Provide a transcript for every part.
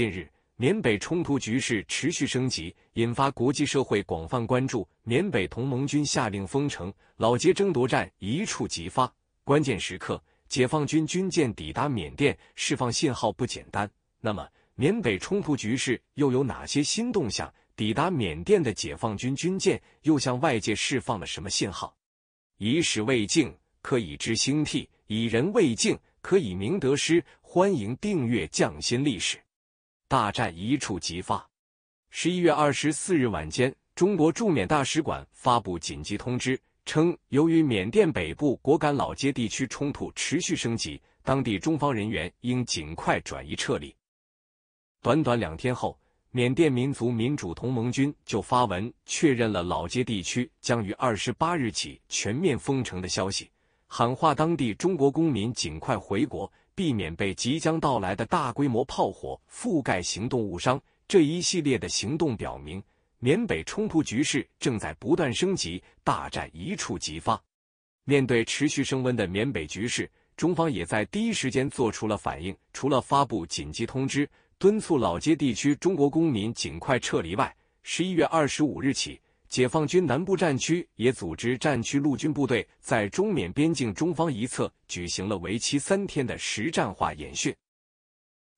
近日，缅北冲突局势持续升级，引发国际社会广泛关注。缅北同盟军下令封城，老街争夺战一触即发。关键时刻，解放军军舰抵达缅甸，释放信号不简单。那么，缅北冲突局势又有哪些新动向？抵达缅甸的解放军军舰又向外界释放了什么信号？以史为镜，可以知兴替；以人为镜，可以明得失。欢迎订阅《匠心历史》。大战一触即发。十一月二十四日晚间，中国驻缅大使馆发布紧急通知，称由于缅甸北部果敢老街地区冲突持续升级，当地中方人员应尽快转移撤离。短短两天后，缅甸民族民主同盟军就发文确认了老街地区将于二十八日起全面封城的消息，喊话当地中国公民尽快回国。避免被即将到来的大规模炮火覆盖行动误伤，这一系列的行动表明，缅北冲突局势正在不断升级，大战一触即发。面对持续升温的缅北局势，中方也在第一时间做出了反应，除了发布紧急通知，敦促老街地区中国公民尽快撤离外，十一月二十五日起。解放军南部战区也组织战区陆军部队在中缅边境中方一侧举行了为期三天的实战化演训。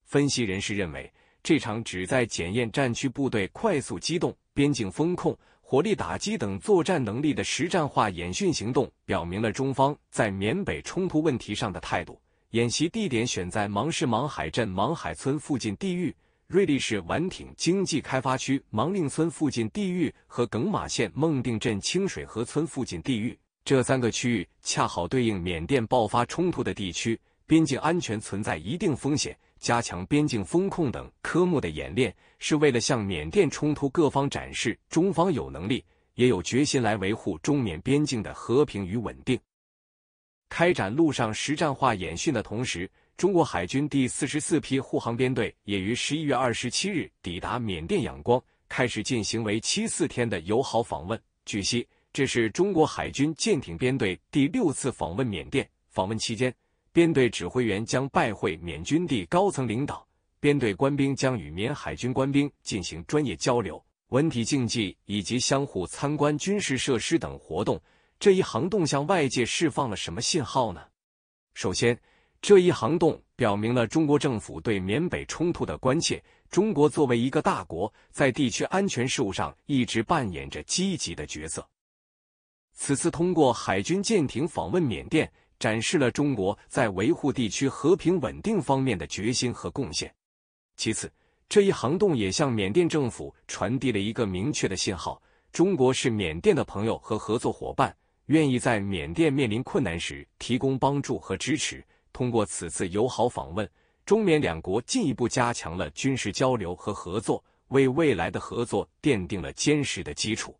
分析人士认为，这场旨在检验战区部队快速机动、边境风控、火力打击等作战能力的实战化演训行动，表明了中方在缅北冲突问题上的态度。演习地点选在芒市芒海镇芒海村附近地域。瑞丽市畹町经济开发区芒令村附近地域和耿马县孟定镇清水河村附近地域，这三个区域恰好对应缅甸爆发冲突的地区，边境安全存在一定风险。加强边境风控等科目的演练，是为了向缅甸冲突各方展示中方有能力也有决心来维护中缅边境的和平与稳定。开展陆上实战化演训的同时。中国海军第四十四批护航编队也于十一月二十七日抵达缅甸仰光，开始进行为期四天的友好访问。据悉，这是中国海军舰艇编队第六次访问缅甸。访问期间，编队指挥员将拜会缅军地高层领导，编队官兵将与缅海军官兵进行专业交流、文体竞技以及相互参观军事设施等活动。这一行动向外界释放了什么信号呢？首先，这一行动表明了中国政府对缅北冲突的关切。中国作为一个大国，在地区安全事务上一直扮演着积极的角色。此次通过海军舰艇访问缅甸，展示了中国在维护地区和平稳定方面的决心和贡献。其次，这一行动也向缅甸政府传递了一个明确的信号：中国是缅甸的朋友和合作伙伴，愿意在缅甸面临困难时提供帮助和支持。通过此次友好访问，中缅两国进一步加强了军事交流和合作，为未来的合作奠定了坚实的基础。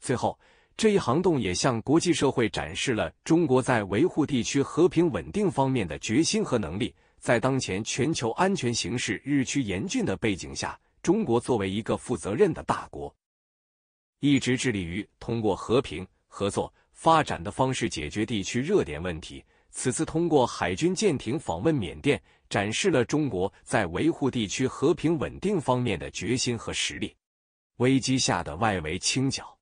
最后，这一行动也向国际社会展示了中国在维护地区和平稳定方面的决心和能力。在当前全球安全形势日趋严峻的背景下，中国作为一个负责任的大国，一直致力于通过和平、合作、发展的方式解决地区热点问题。此次通过海军舰艇访问缅甸，展示了中国在维护地区和平稳定方面的决心和实力。危机下的外围清剿，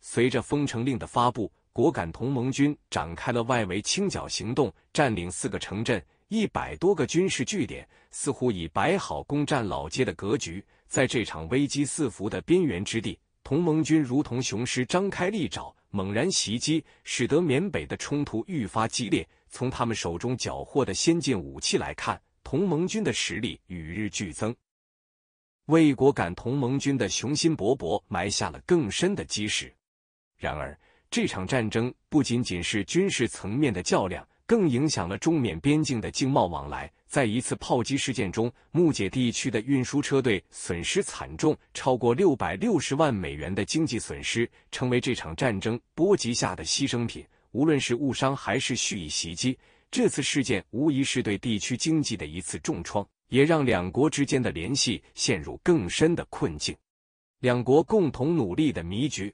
随着封城令的发布，果敢同盟军展开了外围清剿行动，占领四个城镇、一百多个军事据点，似乎已摆好攻占老街的格局。在这场危机四伏的边缘之地，同盟军如同雄狮张开利爪，猛然袭击，使得缅北的冲突愈发激烈。从他们手中缴获的先进武器来看，同盟军的实力与日俱增，为国敢同盟军的雄心勃勃埋下了更深的基石。然而，这场战争不仅仅是军事层面的较量，更影响了中缅边境的经贸往来。在一次炮击事件中，木姐地区的运输车队损失惨重，超过六百六十万美元的经济损失成为这场战争波及下的牺牲品。无论是误伤还是蓄意袭击，这次事件无疑是对地区经济的一次重创，也让两国之间的联系陷入更深的困境。两国共同努力的迷局，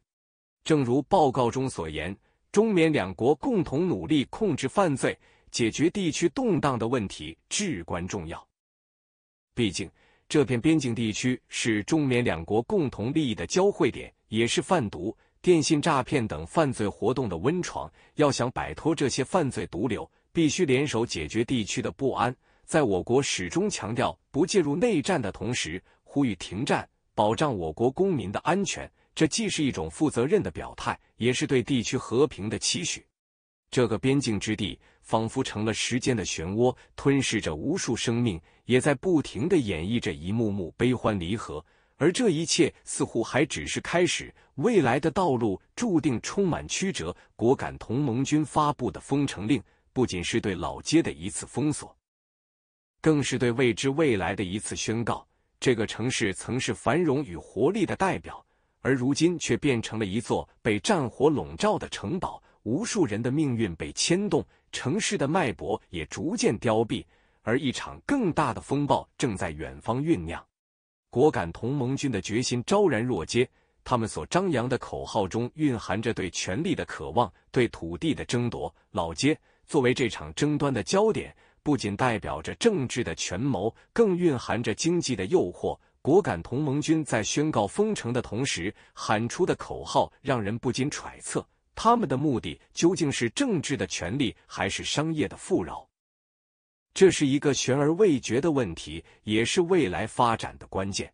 正如报告中所言，中缅两国共同努力控制犯罪、解决地区动荡的问题至关重要。毕竟，这片边境地区是中缅两国共同利益的交汇点，也是贩毒。电信诈骗等犯罪活动的温床，要想摆脱这些犯罪毒瘤，必须联手解决地区的不安。在我国始终强调不介入内战的同时，呼吁停战，保障我国公民的安全。这既是一种负责任的表态，也是对地区和平的期许。这个边境之地，仿佛成了时间的漩涡，吞噬着无数生命，也在不停的演绎着一幕幕悲欢离合。而这一切似乎还只是开始，未来的道路注定充满曲折。果敢同盟军发布的封城令，不仅是对老街的一次封锁，更是对未知未来的一次宣告。这个城市曾是繁荣与活力的代表，而如今却变成了一座被战火笼罩的城堡。无数人的命运被牵动，城市的脉搏也逐渐凋敝。而一场更大的风暴正在远方酝酿。果敢同盟军的决心昭然若揭，他们所张扬的口号中蕴含着对权力的渴望、对土地的争夺。老街作为这场争端的焦点，不仅代表着政治的权谋，更蕴含着经济的诱惑。果敢同盟军在宣告封城的同时喊出的口号，让人不禁揣测他们的目的究竟是政治的权利，还是商业的富饶。这是一个悬而未决的问题，也是未来发展的关键。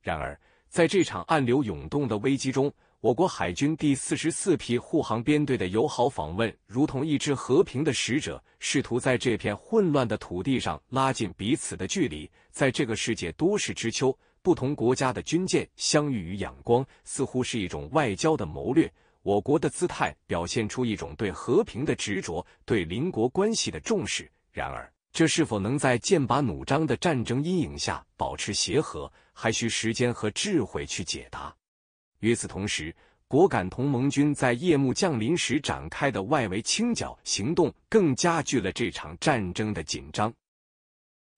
然而，在这场暗流涌动的危机中，我国海军第四十四批护航编队的友好访问，如同一支和平的使者，试图在这片混乱的土地上拉近彼此的距离。在这个世界多事之秋，不同国家的军舰相遇与仰光，似乎是一种外交的谋略。我国的姿态表现出一种对和平的执着，对邻国关系的重视。然而，这是否能在剑拔弩张的战争阴影下保持协和，还需时间和智慧去解答。与此同时，果敢同盟军在夜幕降临时展开的外围清剿行动，更加剧了这场战争的紧张。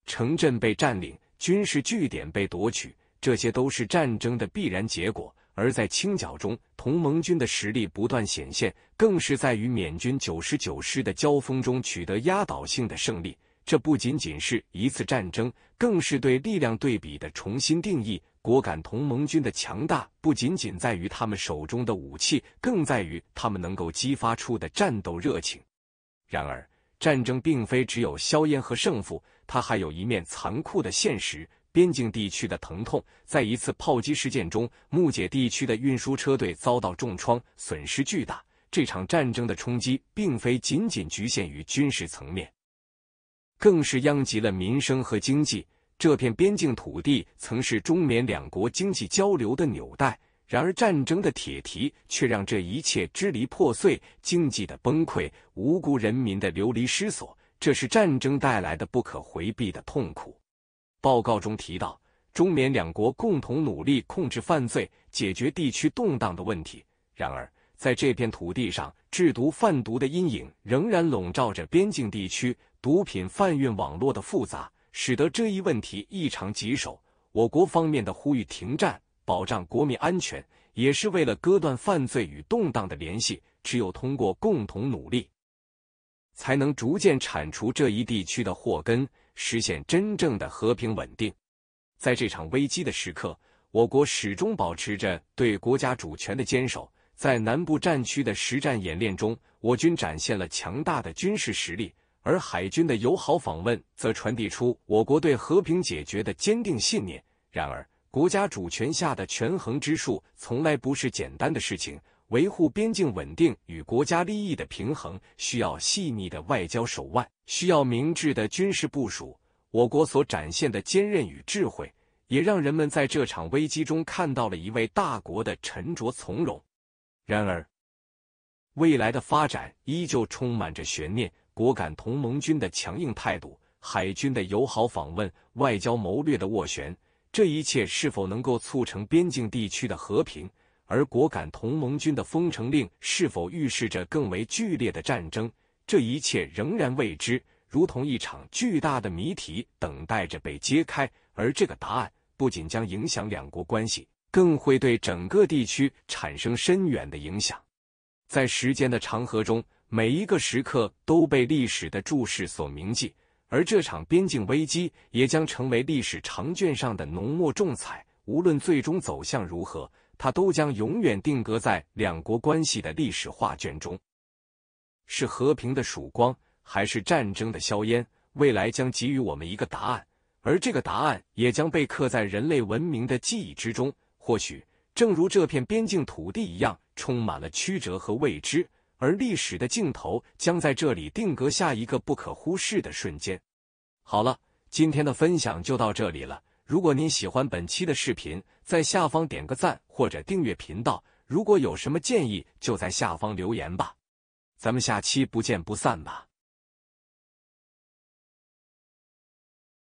城镇被占领，军事据点被夺取，这些都是战争的必然结果。而在清剿中，同盟军的实力不断显现，更是在与缅军九十九师的交锋中取得压倒性的胜利。这不仅仅是一次战争，更是对力量对比的重新定义。果敢同盟军的强大不仅仅在于他们手中的武器，更在于他们能够激发出的战斗热情。然而，战争并非只有硝烟和胜负，它还有一面残酷的现实：边境地区的疼痛。在一次炮击事件中，木姐地区的运输车队遭到重创，损失巨大。这场战争的冲击并非仅仅局限于军事层面。更是殃及了民生和经济。这片边境土地曾是中缅两国经济交流的纽带，然而战争的铁蹄却让这一切支离破碎。经济的崩溃，无辜人民的流离失所，这是战争带来的不可回避的痛苦。报告中提到，中缅两国共同努力控制犯罪，解决地区动荡的问题。然而，在这片土地上，制毒贩毒的阴影仍然笼罩着边境地区。毒品贩运网络的复杂，使得这一问题异常棘手。我国方面的呼吁停战，保障国民安全，也是为了割断犯罪与动荡的联系。只有通过共同努力，才能逐渐铲除这一地区的祸根，实现真正的和平稳定。在这场危机的时刻，我国始终保持着对国家主权的坚守。在南部战区的实战演练中，我军展现了强大的军事实力。而海军的友好访问则传递出我国对和平解决的坚定信念。然而，国家主权下的权衡之术从来不是简单的事情。维护边境稳定与国家利益的平衡，需要细腻的外交手腕，需要明智的军事部署。我国所展现的坚韧与智慧，也让人们在这场危机中看到了一位大国的沉着从容。然而，未来的发展依旧充满着悬念。果敢同盟军的强硬态度、海军的友好访问、外交谋略的斡旋，这一切是否能够促成边境地区的和平？而果敢同盟军的封城令是否预示着更为剧烈的战争？这一切仍然未知，如同一场巨大的谜题等待着被揭开。而这个答案不仅将影响两国关系，更会对整个地区产生深远的影响。在时间的长河中。每一个时刻都被历史的注视所铭记，而这场边境危机也将成为历史长卷上的浓墨重彩。无论最终走向如何，它都将永远定格在两国关系的历史画卷中。是和平的曙光，还是战争的硝烟？未来将给予我们一个答案，而这个答案也将被刻在人类文明的记忆之中。或许，正如这片边境土地一样，充满了曲折和未知。而历史的镜头将在这里定格下一个不可忽视的瞬间。好了，今天的分享就到这里了。如果您喜欢本期的视频，在下方点个赞或者订阅频道。如果有什么建议，就在下方留言吧。咱们下期不见不散吧。